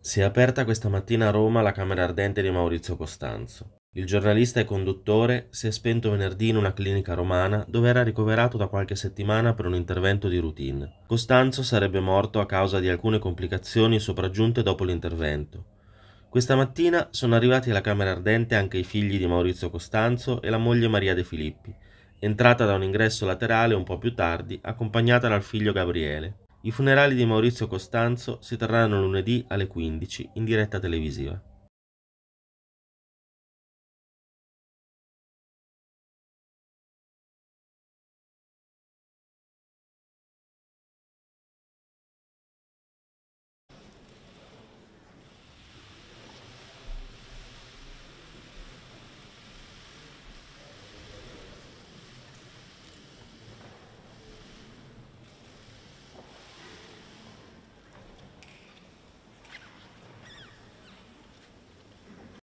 Si è aperta questa mattina a Roma la Camera Ardente di Maurizio Costanzo. Il giornalista e conduttore si è spento venerdì in una clinica romana dove era ricoverato da qualche settimana per un intervento di routine. Costanzo sarebbe morto a causa di alcune complicazioni sopraggiunte dopo l'intervento. Questa mattina sono arrivati alla Camera Ardente anche i figli di Maurizio Costanzo e la moglie Maria De Filippi, entrata da un ingresso laterale un po' più tardi, accompagnata dal figlio Gabriele. I funerali di Maurizio Costanzo si terranno lunedì alle 15 in diretta televisiva.